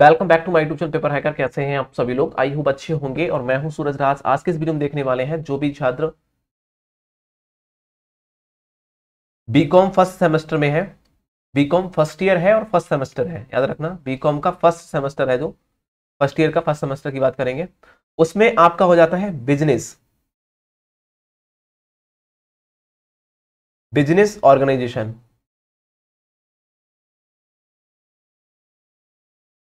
Welcome back to my YouTube channel paper hacker कैसे हैं आप सभी लोग आई होप अच्छे होंगे और मैं हूं सूरज राज आज के इस वीडियो में देखने वाले हैं जो भी छात्र बीकॉम फर्स्ट सेमेस्टर में है बीकॉम फर्स्ट ईयर है और फर्स्ट सेमेस्टर है याद रखना बीकॉम का फर्स्ट सेमेस्टर है जो फर्स्ट ईयर का फर्स्ट सेमेस्टर की बात करेंगे उसमें आपका हो जाता है बिजनेस बिजनेस ऑर्गेनाइजेशन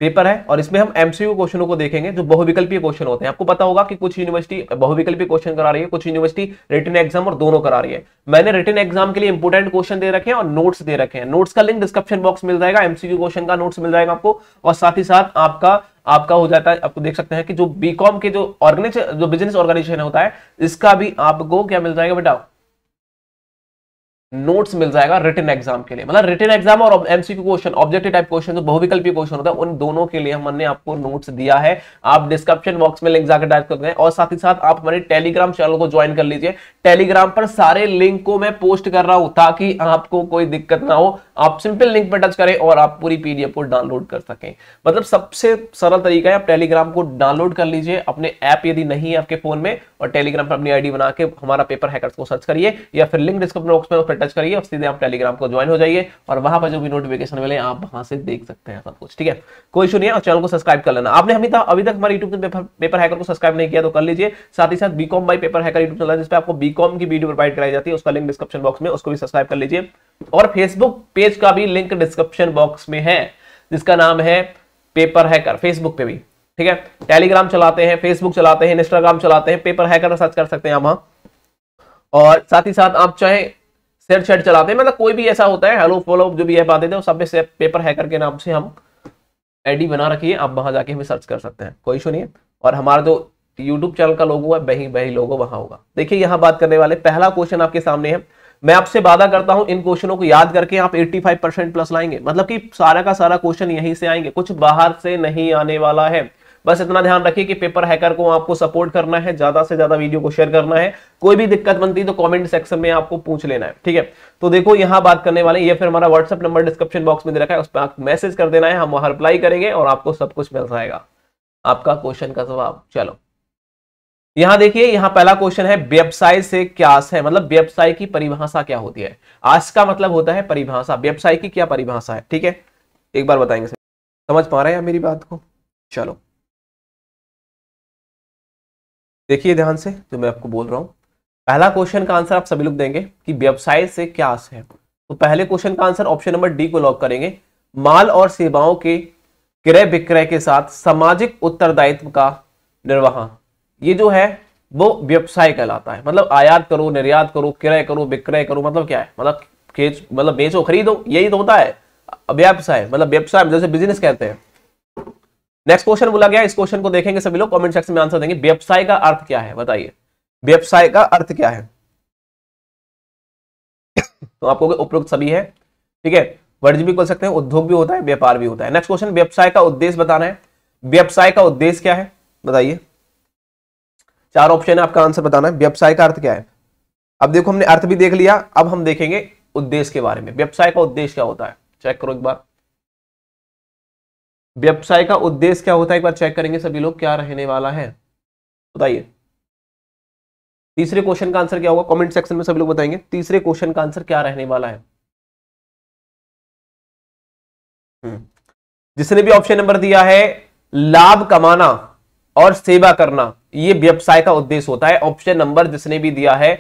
पेपर है और इसमें हम एमसीयू क्वेश्चनों को देखेंगे जो बहुविकल्पीय क्वेश्चन होते हैं आपको पता होगा कि कुछ यूनिवर्सिटी बहुविकल्पीय क्वेश्चन करा रही है कुछ यूनिवर्सिटी रिटर्न एग्जाम और दोनों करा रही है मैंने रिटर्न एग्जाम के लिए इंपोर्टेंट क्वेश्चन दे रखे हैं और नोट्स दे रखे हैं नोट्स का लिंक डिस्क्रिप्शन बॉक्स मिल जाएगा एमसीयू क्वेश्चन का नोट्स मिल जाएगा आपको और साथ ही साथ आपका आपका हो जाता है आपको देख सकते हैं कि जो बीकॉम के जो ऑर्गेनाइज जो बिजनेस ऑर्गेनाइजेशन होता है इसका भी आपको क्या मिल जाएगा बेटा नोट्स मिल जाएगा रिटर्न एग्जाम के लिए मतलब रिटर्न एग्जाम और MCQ question objective type question तो बहुविकल्पी क्वेश्चन होता है उन दोनों के लिए हमने आपको नोट्स दिया है आप डिस्क्रिप्शन बॉक्स में लिंक जाकर टाइप करते हैं और साथ ही साथ आप हमारे टेलीग्राम चैनल को ज्वाइन कर लीजिए टेलीग्राम पर सारे लिंक को मैं पोस्ट कर रहा हूं ताकि आपको कोई दिक्कत ना हो आप सिंपल लिंक पर टच करें और आप पूरी पीडीएफ को डाउनलोड कर सकें मतलब सबसे सरल तरीका है आप टेलीग्राम को डाउनलोड कर लीजिए अपने ऐप यदि नहीं है आपके फोन में और टेलीग्राम पर अपनी आईडी बना के हमारा पेपर हैकर्स को सर्च करिए या फिर लिंक डिस्क्रिप्शन बॉक्स में टच करिए और सीधे आप टेलीग्राम को ज्वाइन हो जाइए और वहां पर जो भी नोटिफिकेशन मिले आप वहां से देख सकते हैं सब कुछ ठीक है कोई इशू नहीं है चैनल को सब्सक्राइब कर लेना आपने हमें अभी तक हमारे यूट्यूब पेपर पेपर हैकर को सब्सक्राइब नहीं किया तो कर लीजिए साथ ही साथ BCom by paper hacker YouTube channel जिसपे आपको बीकॉम की वीडियो प्रोवाइड कराई जाती है उसका लिंक डिस्क्रिप्शन बॉक्स में उसको भी सब्सक्राइब कर लीजिए और फेसबुक पेज का भी लिंक डिस्क्रिप्शन बॉक्स में है जिसका नाम है पेपर हैकर फेसबुक पे भी ठीक है टेलीग्राम चलाते हैं फेसबुक चलाते हैं इंस्टाग्राम चलाते हैं पेपर हैकर सर्च कर सकते हैं आप वहां और साथ ही साथ आप चाहे सेट शेड चलाते हैं मतलब कोई भी ऐसा होता है हेलो फॉलो जो भी ऐप आते थे वो सब में पेपर हैकर के नाम से हम आई बना रखिए आप वहां जाके हमें सर्च कर सकते हैं कोई इशू नहीं है और हमारा जो यूट्यूब चैनल का लोगो है वही वही लोगो वहां होगा देखिए यहाँ बात करने वाले पहला क्वेश्चन आपके सामने है मैं आपसे वादा करता हूं इन क्वेश्चनों को याद करके आप 85 परसेंट प्लस लाएंगे मतलब कि सारा का सारा क्वेश्चन यहीं से आएंगे कुछ बाहर से नहीं आने वाला है बस इतना ध्यान रखिए कि पेपर हैकर को आपको सपोर्ट करना है ज्यादा से ज्यादा वीडियो को शेयर करना है कोई भी दिक्कत बनती तो कॉमेंट सेक्शन में आपको पूछ लेना है ठीक है तो देखो यहाँ बात करने वाले ये फिर हमारा व्हाट्सअप नंबर डिस्क्रिप्शन बॉक्स में दे रखा है उस पर आप मैसेज कर देना है हम वहां रिप्लाई करेंगे और आपको सब कुछ मिल जाएगा आपका क्वेश्चन का जवाब चलो यहां देखिए यहां पहला क्वेश्चन है व्यवसाय से क्या है मतलब व्यवसाय की परिभाषा क्या होती है आज का मतलब होता है परिभाषा व्यवसाय की क्या परिभाषा है ठीक है एक बार बताएंगे समझ पा रहे हैं मेरी बात को चलो देखिए ध्यान से जो मैं आपको बोल रहा हूँ पहला क्वेश्चन का आंसर आप सभी लोग देंगे कि व्यवसाय से क्या आस है तो पहले क्वेश्चन का आंसर ऑप्शन नंबर डी को लॉक करेंगे माल और सेवाओं के क्रय विक्रय के साथ सामाजिक उत्तरदायित्व का निर्वाहन ये जो है वो व्यवसाय कहलाता है मतलब आयात करो निर्यात करो क्रय करो विक्रय करो मतलब क्या है मतलब मतलब बेचो खरीदो यही तो होता है व्यवसाय मतलब व्यवसाय जैसे बिजनेस कहते हैं नेक्स्ट क्वेश्चन बोला गया इस क्वेश्चन को देखेंगे सभी लोग कमेंट सेक्शन में आंसर देंगे व्यवसाय का अर्थ क्या है बताइए व्यवसाय का अर्थ क्या है तो आपको उपयुक्त सभी है ठीक है वर्ज भी बोल सकते हैं उद्योग भी होता है व्यापार भी होता है नेक्स्ट क्वेश्चन व्यवसाय का उद्देश्य बताना है व्यवसाय का उद्देश्य क्या है बताइए चार ऑप्शन है आपका आंसर बताना है व्यवसाय का अर्थ क्या है अब देखो हमने अर्थ भी देख लिया अब हम देखेंगे उद्देश्य के बारे में व्यवसाय का उद्देश्य क्या होता है चेक करो एक बार व्यवसाय का उद्देश्य क्या होता है एक बार चेक करेंगे सभी लोग क्या रहने वाला है बताइए तीसरे क्वेश्चन का आंसर क्या होगा कमेंट सेक्शन में सभी लोग बताएंगे तीसरे क्वेश्चन का आंसर क्या रहने वाला है हम्म। जिसने भी ऑप्शन नंबर दिया है लाभ कमाना और सेवा करना यह व्यवसाय का उद्देश्य होता है ऑप्शन नंबर जिसने भी दिया है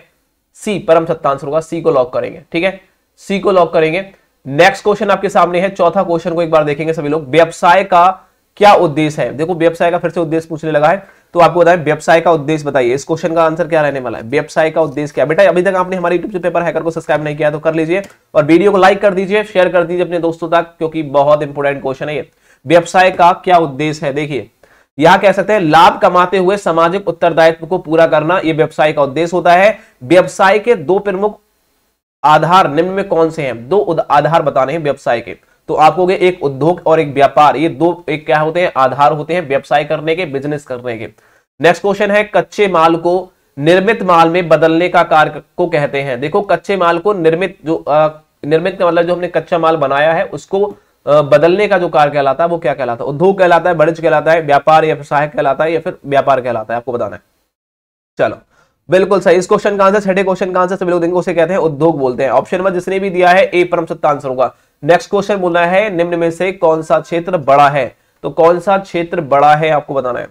सी परम सत्ता आंसर होगा सी को लॉक करेंगे ठीक है सी को लॉक करेंगे नेक्स्ट क्वेश्चन आपके सामने है चौथा क्वेश्चन को एक बार देखेंगे सभी लोग व्यवसाय का क्या उद्देश्य है देखो व्यवसाय का फिर से उद्देश्य पूछने लगा है तो आपको बताएं व्यवसाय का उद्देश्य बताइए इस क्वेश्चन का आंसर क्या रहने वाला है व्यवसाय का उद्देश्य क्या बेटा अभी तक आपने हमारे यूट्यूब पेपर हैकर को सब्सक्राइब नहीं किया तो कर लीजिए और वीडियो को लाइक कर दीजिए शेयर कर दीजिए अपने दोस्तों तक क्योंकि बहुत इंपोर्टेंट क्वेश्चन है ये व्यवसाय का क्या उद्देश्य है देखिए यह कह सकते हैं लाभ कमाते हुए सामाजिक उत्तरदायित्व को पूरा करना यह व्यवसाय का उद्देश्य होता है व्यवसाय के दो प्रमुख आधार निम्न में कौन से हैं दो आधार बताने हैं व्यवसाय के तो आपको एक उद्योग और एक व्यापार ये दो एक क्या होते हैं आधार होते हैं व्यवसाय करने के बिजनेस करने के नेक्स्ट क्वेश्चन है कच्चे माल को निर्मित माल में बदलने का कार्य को कहते हैं देखो कच्चे माल को निर्मित जो निर्मित का मतलब जो हमने कच्चा माल बनाया है उसको बदलने का जो कार्य कहलाता है वो क्या कहलाता है उद्योग कहलाता है बणिज कहलाता है व्यापार या व्यवसाय कहलाता है या फिर व्यापार कहलाता है आपको बताना है चलो बिल्कुल सही इस क्वेश्चन का आंसर छठे क्वेश्चन का आंसर सभी लोग देंगे उसे कहते हैं उद्योग बोलते हैं ऑप्शन नंबर जिसने भी दिया है ए परम सत्ता आंसर होगा नेक्स्ट क्वेश्चन बोलना है निम्न में से कौन सा क्षेत्र बड़ा है तो कौन सा क्षेत्र बड़ा है आपको बताना है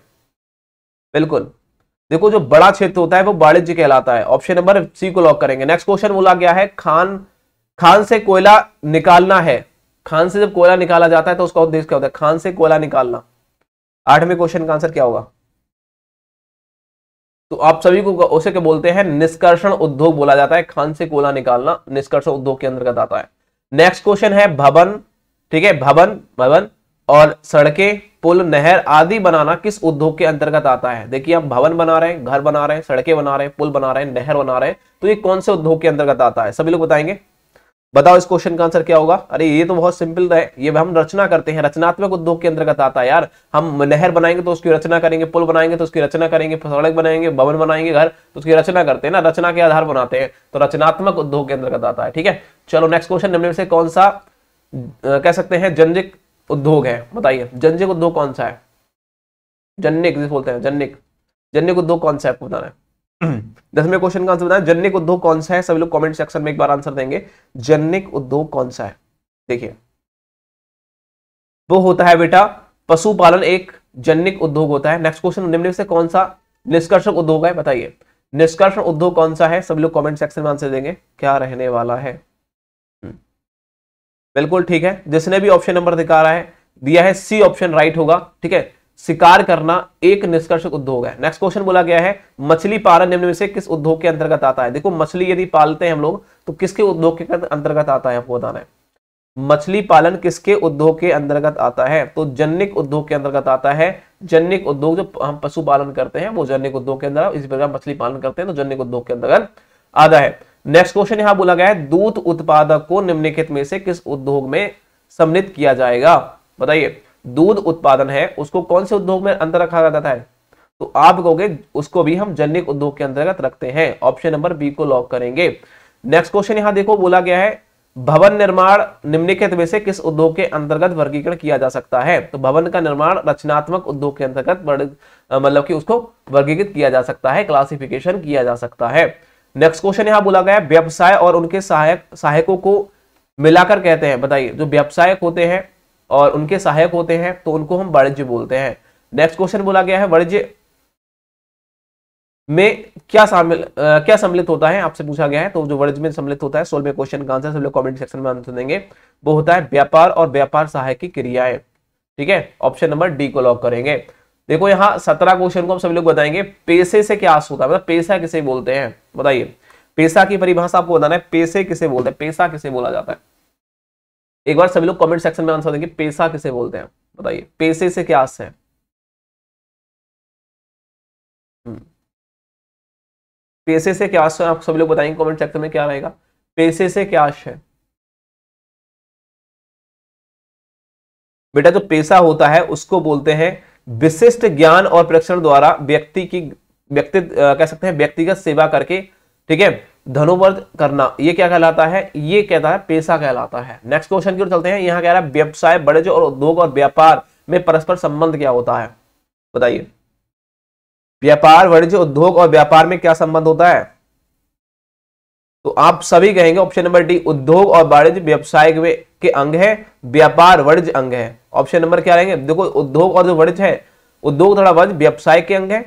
बिल्कुल देखो जो बड़ा क्षेत्र होता है वो वाणिज्य कहलाता है ऑप्शन नंबर सी को लॉक करेंगे नेक्स्ट क्वेश्चन बोला गया है खान खान से कोयला निकालना है खान से जब कोयला निकाला जाता है तो उसका उद्देश्य क्या होता है खान से कोयला निकालना आठवें क्वेश्चन का आंसर क्या होगा तो आप सभी को उसे क्या बोलते हैं निष्कर्षण उद्योग बोला जाता है खान से कोला निकालना निष्कर्षण उद्योग के अंतर्गत आता है नेक्स्ट क्वेश्चन है भवन ठीक है भवन भवन और सड़कें पुल नहर आदि बनाना किस उद्योग के अंतर्गत आता है देखिए आप भवन बना रहे हैं घर बना रहे हैं सड़कें बना रहे हैं पुल बना रहे हैं नहर बना रहे हैं तो ये कौन से उद्योग के अंतर्गत आता है सभी लोग बताएंगे बताओ इस क्वेश्चन का आंसर क्या होगा अरे ये तो बहुत सिंपल है ये हम रचना करते हैं रचनात्मक उद्योग के अंतर्गत आता है यार हम नहर बनाएंगे तो उसकी रचना करेंगे पुल बनाएंगे तो उसकी रचना करेंगे सड़क बनाएंगे भवन बनाएंगे घर तो उसकी रचना करते हैं ना रचना के आधार बनाते हैं तो रचनात्मक उद्योग के अंतर्गत आता है ठीक है चलो नेक्स्ट क्वेश्चन निम्न से कौन सा कह सकते हैं जनजिक उद्योग है बताइए जनजिक उद्योग कौन सा है जनिक बोलते हैं जनिक जनिक उद्योग कौन सा है आपको बताना है दसवें क्वेश्चन का आंसर बताएं जनिक उद्योग कौन सा है सभी लोग कमेंट सेक्शन में एक बार आंसर देंगे जनिक उद्योग कौन सा है देखिए वो होता है बेटा पशुपालन एक जनिक उद्योग होता है नेक्स्ट क्वेश्चन निम्नलिखित से कौन सा निष्कर्षक उद्योग है बताइए निष्कर्षण उद्योग कौन सा है सभी लोग कमेंट सेक्शन में आंसर देंगे क्या रहने वाला है हम्म। बिल्कुल ठीक है जिसने भी ऑप्शन नंबर दिखा रहा है दिया है सी ऑप्शन राइट होगा ठीक है शिकार करना एक निष्कर्ष उद्योग है नेक्स्ट क्वेश्चन बोला गया है मछली पालन निम्न में से किस उद्योग के अंतर्गत आता है देखो मछली यदि पालते हैं हम लोग तो किसके उद्योग के अंतर्गत आता है आपको बताना है मछली पालन किसके उद्योग के अंतर्गत आता है तो जनिक उद्योग के अंतर्गत आता है जन्निक उद्योग जो हम पशु पालन करते हैं वो जनिक उद्योग के अंदर इसी प्रकार मछली पालन करते हैं तो जनिक उद्योग के अंतर्गत आता है नेक्स्ट क्वेश्चन यहां बोला गया है दूध उत्पादक को निम्नलिखित में से किस उद्योग में सम्मिलित किया जाएगा बताइए दूध उत्पादन है उसको कौन से उद्योग में अंतर रखा जाता है तो आप कहोगे उसको भी हम जनिक उद्योग के अंतर्गत रखते हैं ऑप्शन नंबर बी को लॉक करेंगे नेक्स्ट क्वेश्चन यहाँ देखो बोला गया है भवन निर्माण निम्नलिखित में से किस उद्योग के अंतर्गत वर्गीकरण किया जा सकता है तो भवन का निर्माण रचनात्मक उद्योग के अंतर्गत मतलब कि उसको वर्गीकृत किया जा सकता है क्लासिफिकेशन किया जा सकता है नेक्स्ट क्वेश्चन यहाँ बोला गया है व्यवसाय और उनके सहायक सहायकों को मिलाकर कहते हैं बताइए जो व्यवसायक होते हैं और उनके सहायक होते हैं तो उनको हम वाणिज्य बोलते हैं नेक्स्ट क्वेश्चन बोला गया है वर्ज्य में क्या शामिल क्या सम्मिलित होता है आपसे पूछा गया है तो जो वर्ज में सम्मिलित होता है सोलवे क्वेश्चन का आंसर सब लोग कमेंट सेक्शन में आंसर देंगे वो होता है व्यापार और व्यापार सहायक की क्रियाएं ठीक है ऑप्शन नंबर डी को लॉक करेंगे देखो यहाँ सत्रह क्वेश्चन को हम सभी लोग बताएंगे पेशे से क्या होता है मतलब पेशा किसे बोलते हैं बताइए पेशा की परिभाषा आपको बताना है पेशे किसे बोलते हैं पेशा किसे बोला जाता है एक बार सभी लोग कमेंट सेक्शन में आंसर देंगे पैसा किसे बोलते हैं बताइए पैसे से क्या आस है हम्म। पैसे से क्या आश आप सभी लोग बताएंगे कमेंट सेक्शन में क्या रहेगा पैसे से क्या आश है बेटा जो पैसा होता है उसको बोलते हैं विशिष्ट ज्ञान और प्रशिक्षण द्वारा व्यक्ति की व्यक्ति कह सकते हैं व्यक्तिगत सेवा करके ठीक है धनुवर्ध करना ये क्या कहलाता है ये कहता है पेशा कहलाता है नेक्स्ट क्वेश्चन की ओर चलते हैं यहां कह रहा है व्यवसाय बड़े जो और उद्योग और व्यापार में परस्पर संबंध क्या होता है बताइए व्यापार वाणिज्य उद्योग और व्यापार में क्या संबंध होता है तो आप सभी कहेंगे ऑप्शन नंबर डी उद्योग और वाणिज्य व्यवसाय के अंग है व्यापार वाणिज्य अंग है ऑप्शन नंबर क्या रहेंगे देखो उद्योग और जो वाणिज्य है उद्योग थोड़ा वर्ज व्यवसाय के अंग है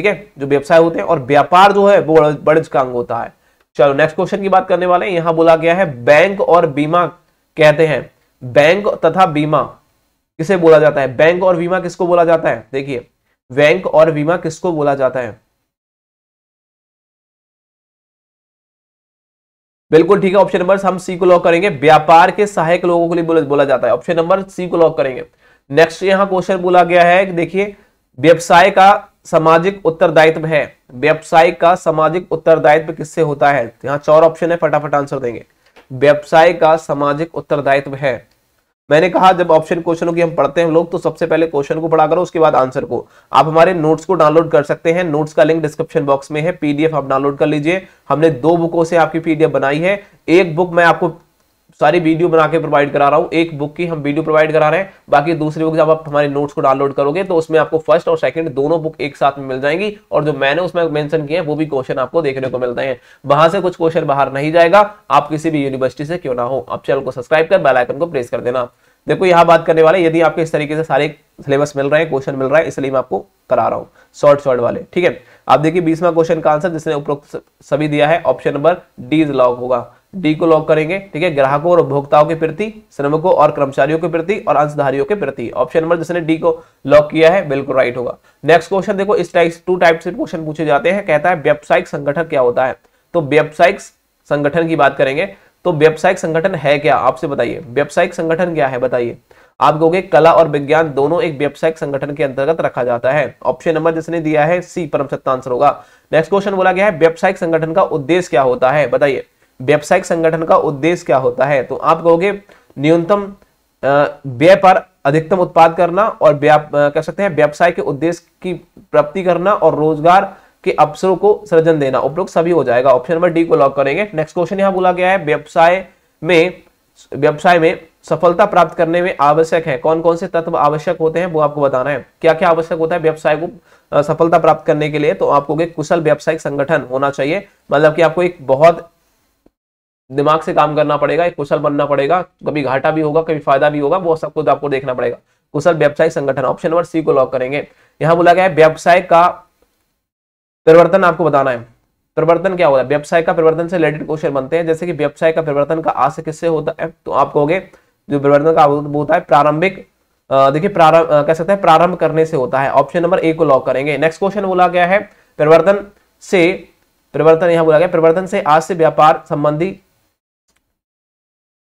ठीक है जो व्यवसाय होते हैं और व्यापार जो है वो बड़ज का अंग होता है चलो नेक्स्ट क्वेश्चन की बात करने वाले हैं यहां बोला गया है बैंक और बीमा कहते हैं बैंक तथा बीमा किसे बोला जाता है बैंक और बीमा किसको बोला जाता है देखिए बैंक और बीमा किसको बोला जाता है बिल्कुल ठीक है ऑप्शन नंबर हम सी को लॉक करेंगे व्यापार के सहायक लोगों के लिए बोला जाता है ऑप्शन नंबर सी को लॉक करेंगे नेक्स्ट यहां क्वेश्चन बोला गया है देखिए व्यवसाय का सामाजिक उत्तरदायित्व है व्यवसाय का सामाजिक उत्तरदायित्व किससे होता है तो यहाँ चार ऑप्शन है फटाफट आंसर देंगे व्यवसाय का सामाजिक उत्तरदायित्व है मैंने कहा जब ऑप्शन क्वेश्चनों की हम पढ़ते हैं लोग तो सबसे पहले क्वेश्चन को पढ़ा करो उसके बाद आंसर को आप हमारे नोट्स को डाउनलोड कर सकते हैं नोट्स का लिंक डिस्क्रिप्शन बॉक्स में है पीडीएफ आप डाउनलोड कर लीजिए हमने दो बुकों से आपकी पीडीएफ बनाई है एक बुक मैं आपको सारी वीडियो बना के प्रोवाइड करा रहा हूँ एक बुक की हम वीडियो प्रोवाइड करा रहे हैं बाकी दूसरी बुक जब आप हमारे नोट्स को डाउनलोड करोगे तो उसमें आपको फर्स्ट और सेकंड दोनों बुक एक साथ में मिल जाएंगी और जो मैंने उसमें मेंशन किए हैं वो भी क्वेश्चन आपको देखने को मिलते हैं वहां से कुछ क्वेश्चन बाहर नहीं जाएगा आप किसी भी यूनिवर्सिटी से क्यों ना हो आप चैनल को सब्सक्राइब कर बेलाइकन को प्रेस कर देना देखो यहाँ बात करने वाले यदि आपको इस तरीके से सारे सिलेबस मिल रहे हैं क्वेश्चन मिल रहा है इसलिए मैं आपको करा रहा हूँ शॉर्ट शॉर्ट वाले ठीक है आप देखिए बीसवा क्वेश्चन का आंसर जिसने उपरोक्त सभी दिया है option number D is lock होगा डी को लॉक करेंगे ठीक है ग्राहकों और उपभोक्ताओं के प्रति श्रमिकों और कर्मचारियों के प्रति और अंशधारियों के प्रति ऑप्शन नंबर जिसने डी को लॉक किया है बिल्कुल राइट होगा नेक्स्ट क्वेश्चन देखो इस टाइप टू टाइप से क्वेश्चन पूछे जाते हैं कहता है व्यावसायिक संगठन क्या होता है तो व्यावसायिक संगठन की बात करेंगे तो व्यावसायिक संगठन है क्या आपसे बताइए व्यावसायिक संगठन क्या है बताइए आप कहोगे कला और विज्ञान दोनों एक व्यावसायिक संगठन के अंतर्गत रखा जाता है ऑप्शन नंबर जिसने दिया है सी परम सत्ता आंसर होगा नेक्स्ट क्वेश्चन बोला गया है व्यावसायिक संगठन का उद्देश्य क्या होता है बताइए व्यावसायिक संगठन का उद्देश्य क्या होता है तो आप कहोगे न्यूनतम व्यय पर अधिकतम उत्पाद करना और कह सकते हैं व्यवसाय के उद्देश्य की प्राप्ति करना और रोजगार के अवसरों को सृजन देना उपरोक्त सभी हो जाएगा ऑप्शन नंबर डी को लॉक करेंगे नेक्स्ट क्वेश्चन यहां बोला गया है व्यवसाय में व्यवसाय में सफलता प्राप्त करने में आवश्यक है कौन कौन से तत्व आवश्यक होते हैं वो आपको बताना है क्या क्या आवश्यक होता है व्यवसाय को सफलता प्राप्त करने के लिए तो आपको कुशल व्यावसायिक संगठन होना चाहिए मतलब कि आपको एक बहुत दिमाग से काम करना पड़ेगा एक कुशल बनना पड़ेगा कभी घाटा भी होगा कभी फायदा भी होगा वो सब कुछ आपको देखना पड़ेगा कुशल व्यवसाय संगठन ऑप्शन नंबर सी को लॉक करेंगे यहां बोला गया है व्यवसाय का परिवर्तन आपको बताना है परिवर्तन क्या होता है व्यवसाय का परिवर्तन से रिलेटेड क्वेश्चन बनते हैं जैसे कि व्यवसाय का परिवर्तन का आशय किससे होता है तो आप कहोगे जो परिवर्तन का होता है प्रारंभिक देखिए प्रारंभ कह सकते हैं प्रारंभ करने से होता है ऑप्शन नंबर ए को लॉक करेंगे नेक्स्ट क्वेश्चन बोला गया है परिवर्तन से परिवर्तन यहाँ बोला गया परिवर्तन से आज से व्यापार संबंधी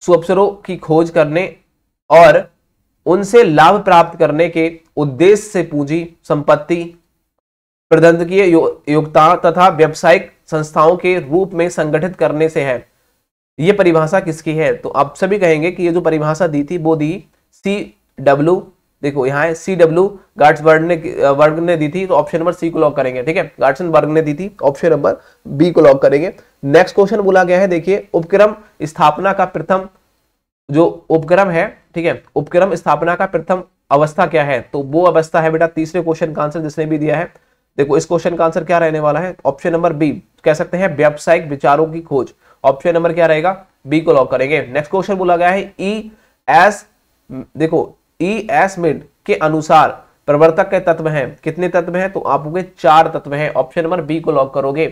सुअवसरों की खोज करने और उनसे लाभ प्राप्त करने के उद्देश्य से पूंजी संपत्ति प्रबंधकीय यो, योग्यता तथा व्यावसायिक संस्थाओं के रूप में संगठित करने से है ये परिभाषा किसकी है तो आप सभी कहेंगे कि ये जो परिभाषा दी थी वो दी सी डब्ल्यू देखो यहाँ सी डब्ल्यू गार्ड्सबर्ग ने वर्ग ने दी थी तो ऑप्शन नंबर सी को लॉक करेंगे ठीक है गार्डसन वर्ग ने दी थी ऑप्शन नंबर बी को लॉक करेंगे नेक्स्ट क्वेश्चन बोला गया है देखिए उपक्रम स्थापना का प्रथम जो उपक्रम है ठीक है उपक्रम स्थापना का प्रथम अवस्था क्या है तो वो अवस्था है बेटा तीसरे क्वेश्चन का आंसर जिसने भी दिया है देखो इस क्वेश्चन का आंसर क्या रहने वाला है ऑप्शन नंबर बी कह सकते हैं व्यावसायिक विचारों की खोज ऑप्शन नंबर क्या रहेगा बी को लॉक करेंगे नेक्स्ट क्वेश्चन बोला गया है ई e एस देखो ई एस मिड के अनुसार प्रवर्तक के तत्व हैं कितने तत्व हैं तो आप होंगे चार तत्व हैं ऑप्शन नंबर बी को लॉक करोगे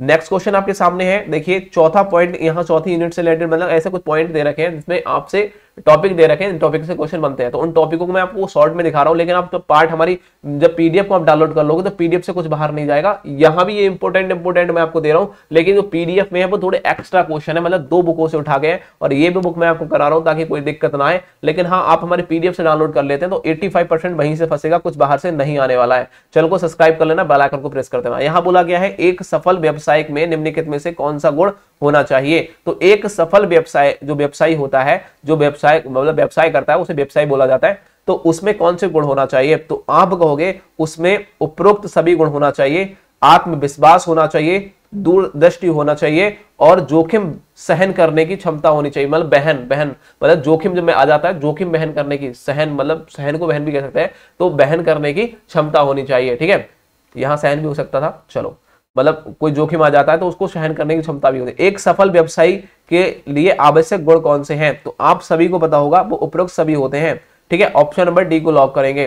नेक्स्ट क्वेश्चन आपके सामने है देखिए चौथा पॉइंट यहाँ चौथी यूनिट से रिलेटेड मतलब ऐसे कुछ पॉइंट दे रखे हैं जिसमें आपसे टॉपिक दे रखे हैं टॉपिक से क्वेश्चन बनते हैं तो उन टॉपिकों को मैं आपको शॉर्ट में दिखा रहा हूँ लेकिन आप तो पार्ट हमारी जब पीडीएफ को आप डाउनलोड कर लोगे तो पीडीएफ से कुछ बाहर नहीं जाएगा यहाँ भी ये इंपोर्टेंट इंपोर्टेंट मैं आपको दे रहा हूँ लेकिन जो पीडीएफ में है वो थोड़े एक्स्ट्रा क्वेश्चन है मतलब दो बुकों से उठा गए और ये भी बुक मैं आपको करा रहा हूं ताकि कोई दिक्कत ना आए लेकिन हाँ आप हमारे पीडीएफ से डाउनलोड कर लेते हैं तो एट्टी वहीं से फंसेगा कुछ बाहर से नहीं आने वाला है चल को सब्सक्राइब कर लेना बेलाइकन को प्रेस कर देना यहाँ बोला गया है एक सफल व्यवसायिक में निम्नलिखित में से कौन सा गुण होना चाहिए तो एक सफल व्यवसाय जो व्यवसायी होता है जो व्यवसाय व्यवसाय मतलब व्यवसाय करता है उसे व्यवसाय बोला जाता है तो उसमें कौन से गुण होना चाहिए तो आप कहोगे उसमें उपरोक्त सभी गुण होना चाहिए आत्मविश्वास होना चाहिए दूरदृष्टि होना चाहिए और जोखिम सहन करने की क्षमता होनी चाहिए मतलब बहन बहन मतलब जोखिम जब मैं आ जाता है जोखिम बहन करने की सहन मतलब सहन को बहन भी कह सकते हैं तो बहन करने की क्षमता होनी चाहिए ठीक है यहां सहन भी हो सकता था चलो मतलब कोई जोखिम आ जाता है तो उसको सहन करने की क्षमता भी होती है एक सफल व्यवसायी के लिए आवश्यक गुण कौन से हैं तो आप सभी को पता होगा वो उपरोक्त सभी होते हैं ठीक है ऑप्शन नंबर डी को लॉक करेंगे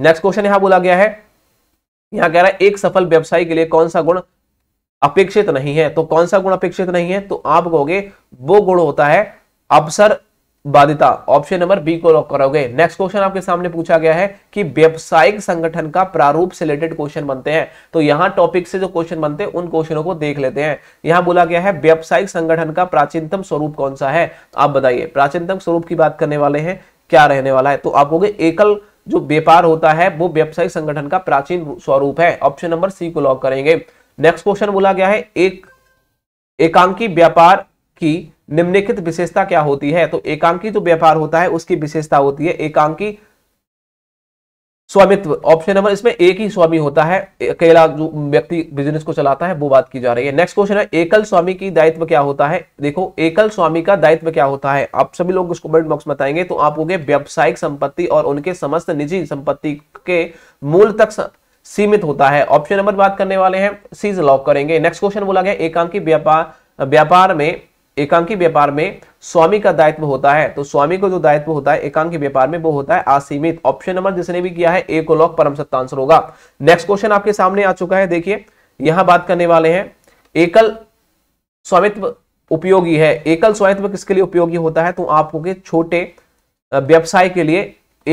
नेक्स्ट क्वेश्चन यहां बोला गया है यहां कह रहा है एक सफल व्यवसायी के लिए कौन सा गुण अपेक्षित नहीं है तो कौन सा गुण अपेक्षित नहीं है तो आप कहोगे वो गुण होता है अवसर बाधिता ऑप्शन नंबर बी को लॉक करोगे नेक्स्ट क्वेश्चन आपके सामने पूछा गया है कि व्यावसायिक संगठन का प्रारूप से रिलेटेड क्वेश्चन बनते हैं तो यहाँ टॉपिक से जो क्वेश्चन बनते हैं उन क्वेश्चनों को देख लेते हैं यहाँ बोला गया है व्यवसायिक संगठन का प्राचीनतम स्वरूप कौन सा है आप बताइए प्राचीनतम स्वरूप की बात करने वाले हैं क्या रहने वाला है तो आप कहोगे एकल जो व्यापार होता है वो व्यावसायिक संगठन का प्राचीन स्वरूप है ऑप्शन नंबर सी को लॉक करेंगे नेक्स्ट क्वेश्चन बोला गया है एक एकांकी व्यापार की निम्नलिखित विशेषता क्या होती है तो एकांकी जो व्यापार होता है उसकी विशेषता होती है एकांकी स्वामित्व ऑप्शन नंबर इसमें एक ही स्वामी होता है अकेला जो व्यक्ति बिजनेस को चलाता है वो बात की जा रही है नेक्स्ट क्वेश्चन है एकल स्वामी की दायित्व क्या होता है देखो एकल स्वामी का दायित्व क्या होता है आप सभी लोग उसको कमेंट बॉक्स बताएंगे तो आप होंगे व्यावसायिक संपत्ति और उनके समस्त निजी संपत्ति के मूल तक सीमित होता है ऑप्शन नंबर बात करने वाले हैं सीज लॉक करेंगे नेक्स्ट क्वेश्चन बोला गया एकांकी व्यापार व्यापार में एकांकी व्यापार में स्वामी का दायित्व होता है तो स्वामी को जो दायित्व होता है एकांकी व्यापार में वो होता है असीमित ऑप्शन नंबर जिसने भी किया है ए को लॉक परम सत्ता आंसर होगा नेक्स्ट क्वेश्चन आपके सामने आ चुका है देखिए यहां बात करने वाले हैं एकल स्वामित्व उपयोगी है एकल स्वामित्व किसके लिए उपयोगी होता है तो आपको के छोटे व्यवसाय के लिए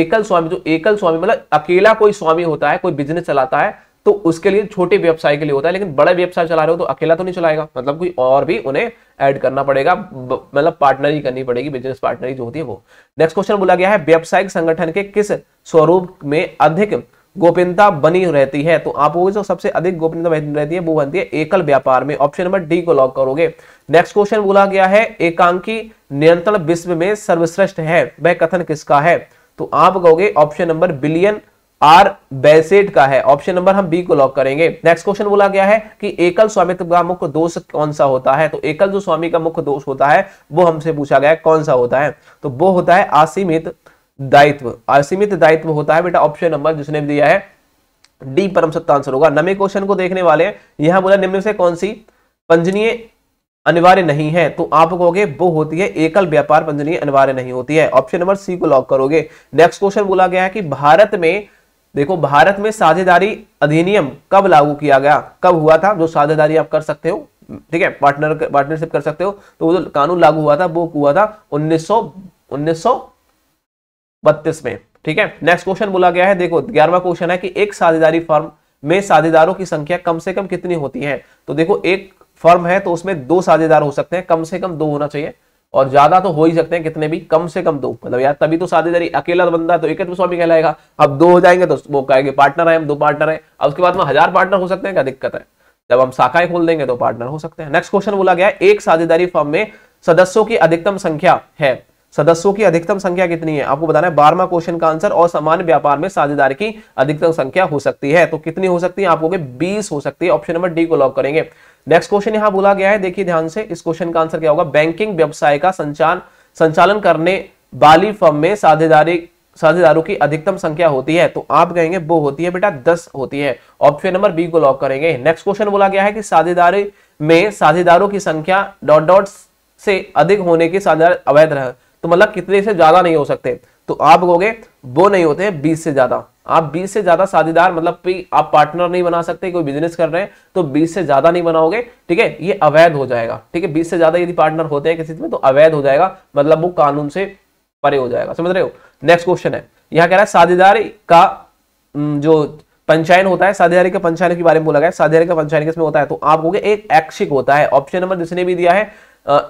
एकल स्वामी जो एकल स्वामी मतलब अकेला कोई स्वामी होता है कोई बिजनेस चलाता है तो उसके लिए छोटे व्यवसाय के लिए होता है लेकिन बड़ा व्यवसाय चला रहे हो तो अकेला तो नहीं चलाएगा मतलब कोई और भी उन्हें ऐड करना पड़ेगा मतलब पार्टनरी करनी पड़ेगी बिजनेस पार्टनरी जो होती है वो नेक्स्ट क्वेश्चन बोला गया है व्यवसायिक संगठन के किस स्वरूप में अधिक गोपनीयता बनी रहती है तो वो जो सबसे अधिक गोपनीयता बनी रहती है वो बनती है एकल व्यापार में ऑप्शन नंबर डी को लॉक करोगे नेक्स्ट क्वेश्चन बोला गया है एकांकी नियंत्रण विश्व में सर्वश्रेष्ठ है वह कथन किसका है तो आप कहोगे ऑप्शन नंबर बिलियन आर बेसेट का है ऑप्शन नंबर हम बी को लॉक करेंगे नेक्स्ट क्वेश्चन बोला गया है कि एकल स्वामित्व का मुख्य दोष कौन सा होता है तो एकल जो स्वामी का मुख्य दोष होता है वो हमसे पूछा गया है कौन सा होता है तो वो होता है असीमित दायित्व असीमित दायित्व होता है बेटा ऑप्शन नंबर जिसने दिया है डी परम सत्ता आंसर होगा नवे क्वेश्चन को देखने वाले यहां बोला निम्न से कौन सी पंजनीय अनिवार्य नहीं है तो आप कहोगे वो होती है एकल व्यापार पंजनीय अनिवार्य नहीं होती है ऑप्शन नंबर सी को लॉक करोगे नेक्स्ट क्वेश्चन बोला गया है कि भारत में देखो भारत में साझेदारी अधिनियम कब लागू किया गया कब हुआ था जो साझेदारी आप कर सकते हो ठीक है पार्टनर पार्टनरशिप कर सकते हो तो वो जो कानून लागू हुआ था वो हुआ था उन्नीस सौ में ठीक है नेक्स्ट क्वेश्चन बोला गया है देखो ग्यारहवा क्वेश्चन है कि एक साझेदारी फर्म में साझेदारों की संख्या कम से कम कितनी होती है तो देखो एक फर्म है तो उसमें दो साझेदार हो सकते हैं कम से कम दो होना चाहिए और ज्यादा तो हो ही सकते हैं कितने भी कम से कम दो मतलब यार तभी तो साझेदारी अकेला बंदा तो एकत्व स्वामी कहलाएगा अब दो हो जाएंगे तो वो कहेंगे पार्टनर है हम दो पार्टनर है अब उसके बाद में हजार पार्टनर हो सकते हैं क्या दिक्कत है जब हम शाखाएं खोल देंगे तो पार्टनर हो सकते हैं नेक्स्ट क्वेश्चन बोला गया एक साझेदारी फॉर्म में सदस्यों की अधिकतम संख्या है सदस्यों की अधिकतम संख्या कितनी है आपको बताना है बारहवा क्वेश्चन का आंसर और सामान्य व्यापार में साझेदार की अधिकतम संख्या हो सकती है तो कितनी हो सकती है आपको बीस हो सकती है ऑप्शन नंबर डी को लॉक करेंगे नेक्स्ट क्वेश्चन यहां बोला गया है देखिए ध्यान से इस क्वेश्चन का आंसर क्या होगा बैंकिंग व्यवसाय का संचालन संचालन करने वाली फर्म में साझेदारी साझेदारों की अधिकतम संख्या होती है तो आप कहेंगे वो होती है बेटा दस होती है ऑप्शन नंबर बी को लॉक करेंगे नेक्स्ट क्वेश्चन बोला गया है कि साझेदारी में साझेदारों की संख्या डॉट डॉट से अधिक होने के साझेदार अवैध रह तो मतलब कितने से ज्यादा नहीं हो सकते तो आप कहोगे वो नहीं होते हैं बीस से ज्यादा आप 20 से ज्यादा साझेदार मतलब आप पार्टनर नहीं बना सकते कोई बिजनेस कर रहे हैं तो 20 से ज्यादा नहीं बनाओगे ठीक है ये अवैध हो जाएगा ठीक है 20 से ज्यादा यदि पार्टनर होते हैं किसी में तो अवैध हो जाएगा मतलब वो कानून से परे हो जाएगा समझ रहे हो नेक्स्ट क्वेश्चन है यहाँ कह रहा है साझेदारी का जो पंचायन होता है साझेदारी का पंचायन के बारे में बोला गया साझेदारी का पंचायन किसमें होता है तो आप बोलोगे एक एक्शिक होता है ऑप्शन नंबर जिसने भी दिया है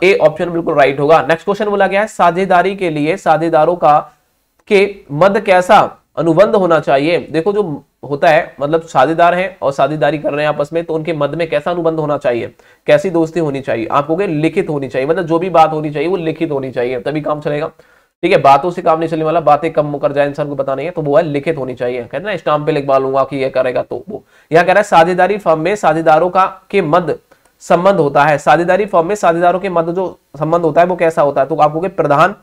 ए ऑप्शन बिल्कुल राइट होगा नेक्स्ट क्वेश्चन बोला गया है साझेदारी के लिए साझेदारों का के मध्य कैसा अनुबंध होना चाहिए देखो जो होता है मतलब शादीदार हैं और शादीदारी कर रहे हैं आपस में तो उनके मध्य में कैसा अनुबंध होना चाहिए कैसी दोस्ती होनी चाहिए आपको लिखित होनी चाहिए मतलब जो भी बात होनी चाहिए वो लिखित होनी चाहिए तभी काम चलेगा ठीक है बातों से काम नहीं चलने वाला बातें कम मुकर जाए इंसान को पता नहीं है तो वो है लिखित होनी चाहिए कहते ना स्टाम पे लिखवा लूंगा कि यह करेगा तो वो यहाँ कह रहा है साझेदारी फॉर्म में साझेदारों का के मध्य संबंध होता है साझेदारी फॉर्म में साझेदारों के मध्य जो संबंध होता है वो कैसा होता है तो आपको प्रधान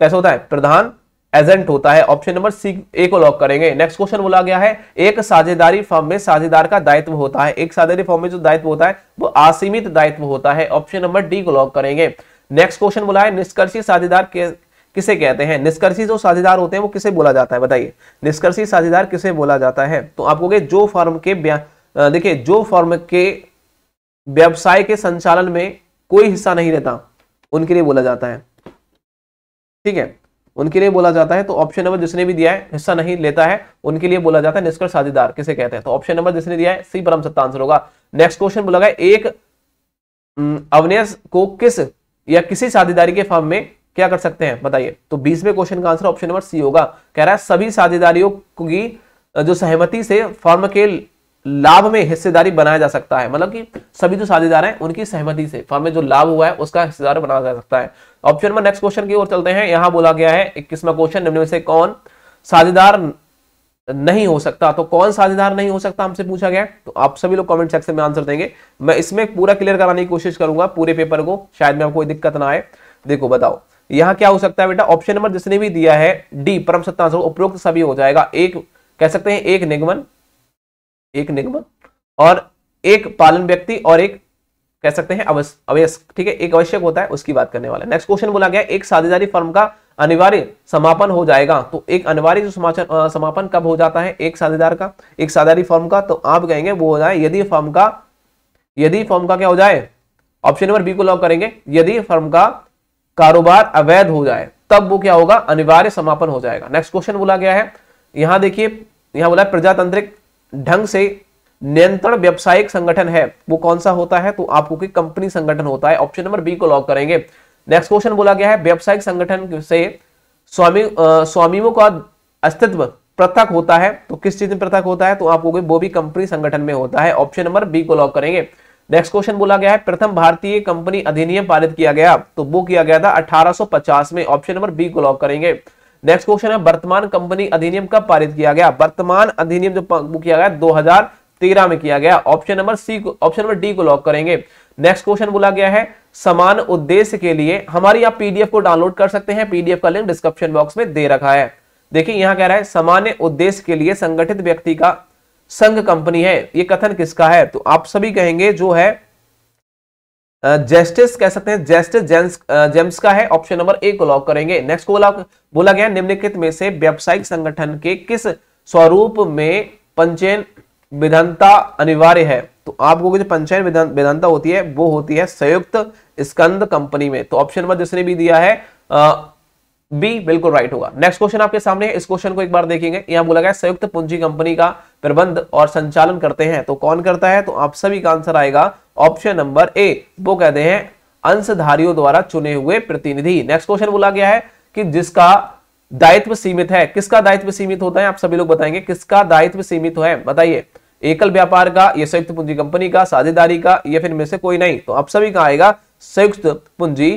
कैसा होता है प्रधान एजेंट होता है ऑप्शन नंबर सी ए को लॉक करेंगे नेक्स्ट क्वेश्चन बोला गया है एक साझेदारी फॉर्म में साझेदार का दायित्व होता है एक साझेदारी फॉर्म में जो दायित्व होता है वो असीमित दायित्व होता है ऑप्शन नंबर डी को लॉक करेंगे नेक्स्ट क्वेश्चन बोला है निष्कर्षी साझेदार किसे कहते हैं निष्कर्षी जो साझेदार होते हैं वो किसे बोला जाता है बताइए निष्कर्षी साझेदार किसे बोला जाता है तो आपको जो फॉर्म के देखिये जो फॉर्म के व्यवसाय के संचालन में कोई हिस्सा नहीं रहता उनके लिए बोला जाता है ठीक है उनके लिए बोला जाता है तो ऑप्शन नंबर जिसने भी दिया है हिस्सा नहीं लेता है उनके लिए बोला जाता है निष्कर्ष साझेदार किसे कहते हैं तो ऑप्शन नंबर जिसने दिया है सी परम सत्ता आंसर होगा नेक्स्ट क्वेश्चन बोला गया एक हम्म, अवनेस को किस या किसी साझेदारी के फॉर्म में क्या कर सकते हैं बताइए तो बीसवें क्वेश्चन का आंसर ऑप्शन नंबर सी होगा कह रहा है सभी साझेदारियों की जो सहमति से फॉर्म के लाभ में हिस्सेदारी बनाया जा सकता है मतलब कि सभी जो साझेदार हैं उनकी सहमति से फर्म में जो लाभ हुआ है उसका हिस्सेदार बनाया जा सकता है ऑप्शन नंबर नेक्स्ट क्वेश्चन की ओर चलते हैं यहां बोला गया है इक्कीसवा क्वेश्चन निम्न में से कौन साझेदार नहीं हो सकता तो कौन साझेदार नहीं हो सकता हमसे पूछा गया तो आप सभी लोग कमेंट सेक्शन में आंसर देंगे मैं इसमें पूरा क्लियर कराने की कोशिश करूंगा पूरे पेपर को शायद में कोई दिक्कत ना आए देखो बताओ यहाँ क्या हो सकता है बेटा ऑप्शन नंबर जिसने भी दिया है डी परम सत्ता उपरोक्त सभी हो जाएगा एक कह सकते हैं एक निगमन एक निगम और एक पालन व्यक्ति और एक कह सकते हैं अवश्य ठीक है एक आवश्यक होता है उसकी बात करने वाला नेक्स्ट क्वेश्चन बोला गया एक साझेदारी फर्म का अनिवार्य समापन हो जाएगा तो एक अनिवार्य जो समाचार समापन कब हो जाता है एक साझेदार का एक साझेदारी फर्म का तो आप कहेंगे वो हो जाए यदि फर्म का यदि फर्म का क्या हो जाए ऑप्शन नंबर बी को लॉक करेंगे यदि फर्म का कारोबार अवैध हो जाए तब वो क्या होगा अनिवार्य समापन हो जाएगा नेक्स्ट क्वेश्चन बोला गया है यहां देखिए यहां बोला प्रजातांत्रिक ढंग से नियंत्रण व्यवसायिक संगठन है वो कौन सा होता है तो आपको कि कंपनी संगठन होता है ऑप्शन नंबर बी को लॉक करेंगे नेक्स्ट क्वेश्चन बोला गया है व्यवसायिक संगठन से स्वामी स्वामियों का अस्तित्व पृथक होता है तो किस चीज में पृथक होता है तो आपको वो भी कंपनी संगठन में होता है ऑप्शन नंबर बी को लॉक करेंगे नेक्स्ट क्वेश्चन बोला गया है प्रथम भारतीय कंपनी अधिनियम पारित किया गया तो वो किया गया था अठारह में ऑप्शन नंबर बी को लॉक करेंगे नेक्स्ट क्वेश्चन है वर्तमान कंपनी अधिनियम कब पारित किया गया वर्तमान अधिनियम जो किया गया 2013 में किया गया option number C option number D को लॉक करेंगे नेक्स्ट क्वेश्चन बोला गया है समान उद्देश्य के लिए हमारी आप पीडीएफ को डाउनलोड कर सकते हैं पीडीएफ का लिंक डिस्क्रिप्शन बॉक्स में दे रखा है देखिए यहां कह रहा है सामान्य उद्देश्य के लिए संगठित व्यक्ति का संघ कंपनी है ये कथन किसका है तो आप सभी कहेंगे जो है जेस्टिस कह सकते हैं जेस्टिस जेम्स जेम्स का है ऑप्शन नंबर ए को लॉक करेंगे नेक्स्ट को बोला बोला गया निम्नलिखित में से व्यावसायिक संगठन के किस स्वरूप में पंचयन विधानता अनिवार्य है तो आपको जो पंचायत विधानता होती है वो होती है संयुक्त स्कंद कंपनी में तो ऑप्शन नंबर जिसने भी दिया है बी बिल्कुल राइट होगा नेक्स्ट क्वेश्चन आपके सामने है इस क्वेश्चन को एक बार देखेंगे यहां बोला गया संयुक्त पूंजी कंपनी का प्रबंध और संचालन करते हैं तो कौन करता है तो आप सभी का आंसर आएगा ऑप्शन नंबर ए वो कहते हैं अंशधारियों द्वारा चुने हुए प्रतिनिधि नेक्स्ट क्वेश्चन बोला गया है कि जिसका दायित्व सीमित है किसका दायित्व सीमित होता है आप सभी लोग बताएंगे किसका दायित्व सीमित है बताइए एकल व्यापार का या संयुक्त पूंजी कंपनी का साझेदारी का या फिर में से कोई नहीं तो आप सभी का आएगा संयुक्त पूंजी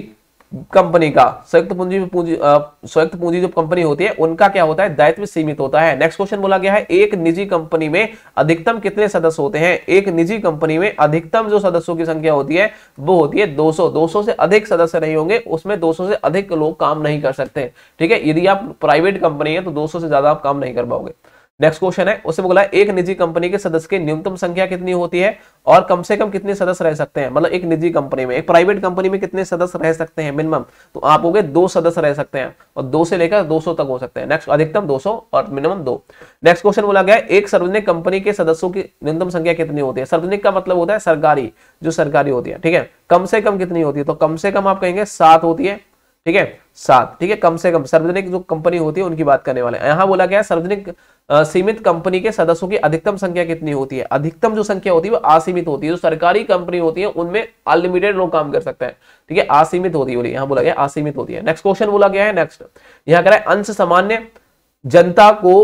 कंपनी का संयुक्त पूंजी पूंजी संयुक्त पूंजी जो कंपनी होती है उनका क्या होता है दायित्व सीमित होता है नेक्स्ट क्वेश्चन बोला गया है एक निजी कंपनी में अधिकतम कितने सदस्य होते हैं एक निजी कंपनी में अधिकतम जो सदस्यों की संख्या होती है वो होती है 200 200 से अधिक सदस्य नहीं होंगे उसमें दो से अधिक लोग काम नहीं कर सकते ठीक है यदि आप प्राइवेट कंपनी है तो दो से ज्यादा आप काम नहीं कर पाओगे नेक्स्ट क्वेश्चन है उसे बोला एक निजी कंपनी के सदस्य की न्यूनतम संख्या कितनी होती है और कम से कम कितने सदस्य रह सकते हैं मतलब एक निजी कंपनी में एक प्राइवेट कंपनी में कितने सदस्य रह सकते हैं मिनिमम तो आप हो गए दो सदस्य रह सकते हैं और दो से लेकर दो सौ तक हो सकते हैं नेक्स्ट अधिकतम दो सौ और मिनिमम दो नेक्स्ट क्वेश्चन बोला गया एक सार्वजनिक कंपनी के सदस्यों की न्यूनतम संख्या कितनी होती है सार्वजनिक का मतलब होता है सरकारी जो सरकारी होती है ठीक है कम से कम कितनी होती है तो कम से कम आप कहेंगे सात होती है ठीक है सात ठीक है कम से कम सार्वजनिक जो कंपनी होती है उनकी बात करने वाले यहां बोला गया सार्वजनिक सीमित कंपनी के सदस्यों की अधिकतम संख्या कितनी होती है अधिकतम जो संख्या होती है वो असीमित होती है जो सरकारी कंपनी होती है उनमें अनलिमिटेड लोग काम कर सकते हैं ठीक है असीमित होती है यहां बोला गया असीमित होती है नेक्स्ट क्वेश्चन बोला गया है नेक्स्ट यहां कह रहा है अंश सामान्य जनता को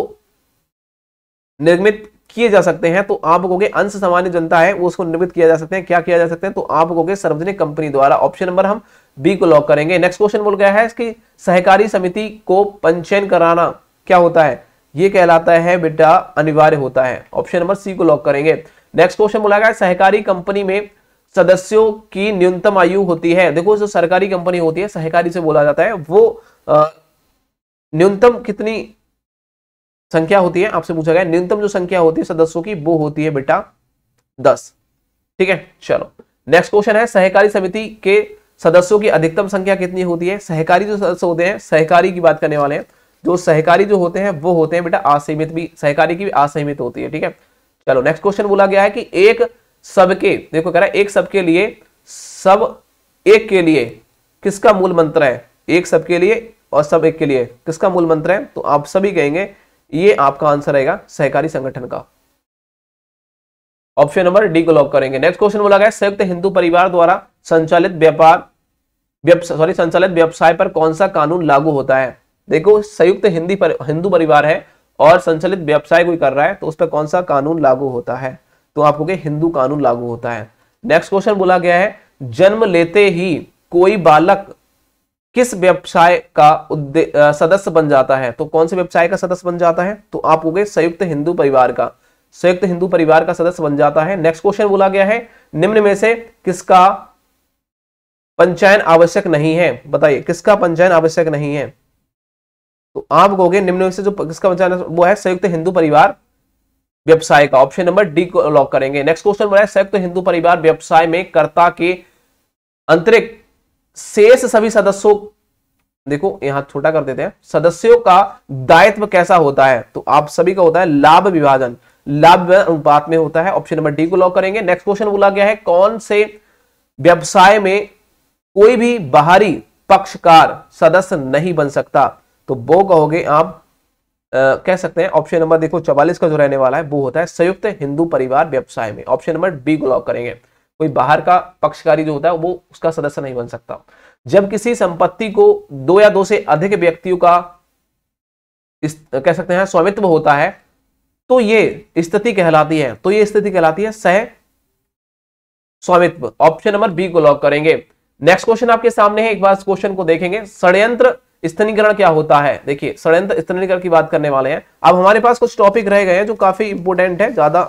निर्मित किए जा सकते हैं तो आप कहोगे अंश सामान्य जनता है वो उसको निर्मित किया जा सकते हैं क्या किया जा सकते हैं तो आप कहोगे सार्वजनिक कंपनी द्वारा ऑप्शन नंबर हम बी को लॉक करेंगे नेक्स्ट क्वेश्चन बोल गया है कि सहकारी समिति को पंचयन कराना क्या होता है यह कहलाता है बेटा अनिवार्य होता है ऑप्शन नंबर सी को लॉक करेंगे नेक्स्ट क्वेश्चन बोला गया सहकारी कंपनी में सदस्यों की न्यूनतम आयु होती है देखो जो सरकारी कंपनी होती है सहकारी से बोला जाता है वो न्यूनतम कितनी संख्या होती है आपसे पूछा गया न्यूनतम जो संख्या होती है सदस्यों की वो होती है बेटा दस ठीक है चलो नेक्स्ट क्वेश्चन है सहकारी समिति के सदस्यों की अधिकतम संख्या कितनी होती है सहकारी जो सदस्य होते हैं सहकारी की बात करने वाले हैं जो सहकारी जो होते हैं वो होते हैं बेटा असीमित भी सहकारी की भी असीमित होती है ठीक है चलो नेक्स्ट क्वेश्चन बोला गया है कि एक सबके देखो कह रहा है एक सबके लिए सब एक के लिए किसका मूल मंत्र है एक सबके लिए और सब एक के लिए किसका मूल मंत्र है तो आप सभी कहेंगे ये आपका आंसर रहेगा सहकारी संगठन का ऑप्शन नंबर डी को लॉक करेंगे नेक्स्ट क्वेश्चन बोला गया संयुक्त हिंदू परिवार द्वारा संचालित व्यापार सॉरी संचालित व्यवसाय पर कौन सा कानून लागू होता है देखो संयुक्त हिंदी पर हिंदू परिवार है और संचालित व्यवसाय कोई कर रहा है तो उस पर कौन सा कानून लागू होता है तो आपको हिंदू कानून लागू होता है नेक्स्ट क्वेश्चन बोला गया है जन्म लेते ही कोई बालक किस व्यवसाय का सदस्य बन जाता है तो कौन से व्यवसाय का सदस्य बन जाता है तो आप हो गए संयुक्त हिंदू परिवार का संयुक्त हिंदू परिवार का सदस्य बन जाता है नेक्स्ट क्वेश्चन बोला गया है निम्न में से किसका पंचायन आवश्यक नहीं है बताइए किसका पंचायन आवश्यक नहीं है तो आप कहोगे निम्न से जो किसका पंचायन वो है संयुक्त हिंदू परिवार व्यवसाय का ऑप्शन नंबर डी को लॉक करेंगे नेक्स्ट क्वेश्चन बोला है संयुक्त हिंदू परिवार व्यवसाय में कर्ता के अंतरिक्त शेष सभी सदस्यों देखो यहां छोटा कर देते हैं सदस्यों का दायित्व कैसा होता है तो आप सभी का होता है लाभ विभाजन लाभ अनुपात में होता है ऑप्शन नंबर डी को लॉक करेंगे नेक्स्ट क्वेश्चन बोला गया है कौन से व्यवसाय में कोई भी बाहरी पक्षकार सदस्य नहीं बन सकता तो वो कहोगे आप आ, कह सकते हैं ऑप्शन नंबर देखो चवालीस का जो रहने वाला है वो होता है संयुक्त हिंदू परिवार व्यवसाय में ऑप्शन नंबर बी को लॉक करेंगे कोई बाहर का पक्षकारी जो होता है वो उसका सदस्य नहीं बन सकता जब किसी संपत्ति को दो या दो से अधिक व्यक्तियों का इस, कह सकते हैं स्वामित्व होता है तो ये स्थिति कहलाती है तो ये स्थिति कहलाती है सह स्वामित्व ऑप्शन नंबर बी को लॉक करेंगे नेक्स्ट क्वेश्चन आपके सामने है एक बार क्वेश्चन को देखेंगे षड्यंत्र स्थनीकरण क्या होता है देखिए षड्यंत्र स्थनीकरण की बात करने वाले हैं अब हमारे पास कुछ टॉपिक रह गए हैं जो काफी इंपोर्टेंट है ज्यादा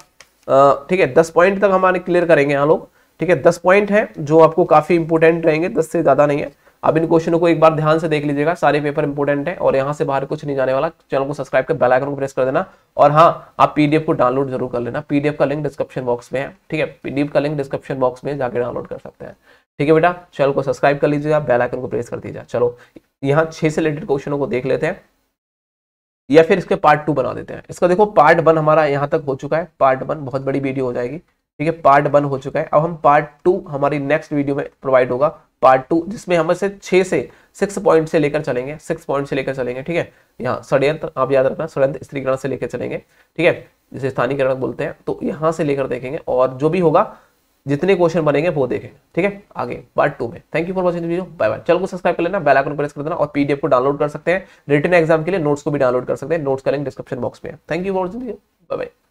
ठीक है दस पॉइंट तक हमारे क्लियर करेंगे यहाँ लोग ठीक है दस पॉइंट है जो आपको काफी इंपोर्टेंट रहेंगे दस से ज्यादा नहीं है आप इन क्वेश्चनों को एक बार ध्यान से देख लीजिएगा सारे पेपर इंपोर्टेंट है और यहाँ से बाहर कुछ नहीं जाने वाला चैनल को सब्सक्राइब कर बेल आइकन को प्रेस कर देना और हाँ आप पीडीएफ को डाउनलोड जरूर कर लेना पीडीएफ का लिंक डिस्क्रिप्शन बॉक्स में है ठीक है पीडीएफ का लिंक डिस्क्रिप्शन बॉक्स में जाकर डाउनलोड कर सकते हैं ठीक है बेटा चैनल को सब्सक्राइब कर लीजिएगा बेल आइकन को प्रेस कर दीजिएगा चलो यहाँ छह से रिलेटेड क्वेश्चनों को देख लेते हैं या फिर इसके पार्ट टू बना देते हैं इसका देखो पार्ट वन हमारा यहाँ तक हो चुका है पार्ट वन बहुत बड़ी वीडियो हो जाएगी ठीक है पार्ट वन हो चुका है अब हम पार्ट टू हमारी नेक्स्ट वीडियो में प्रोवाइड होगा पार्ट टू जिसमें हम इसे छह से सिक्स पॉइंट से लेकर चलेंगे सिक्स पॉइंट से लेकर चलेंगे ठीक है यहाँ षडयंत्र आप याद रखना षडयंत्र स्त्रीकरण से लेकर चलेंगे ठीक है जिसे स्थानीयकरण बोलते हैं तो यहाँ से लेकर देखेंगे और जो भी होगा जितने क्वेश्चन बनेंगे वो देखें ठीक है आगे पार्ट टू में thank you for watching video bye bye channel को सब्सक्राइब कर लेना बेल आइकन प्रेस कर देना और पीडीएफ को डाउनलोड कर सकते हैं रिटर्न एग्जाम के लिए नोट्स को भी डाउनलोड कर सकते हैं नोट्स का लिंक डिस्क्रिप्शन बॉक्स में है thank you for watching video bye bye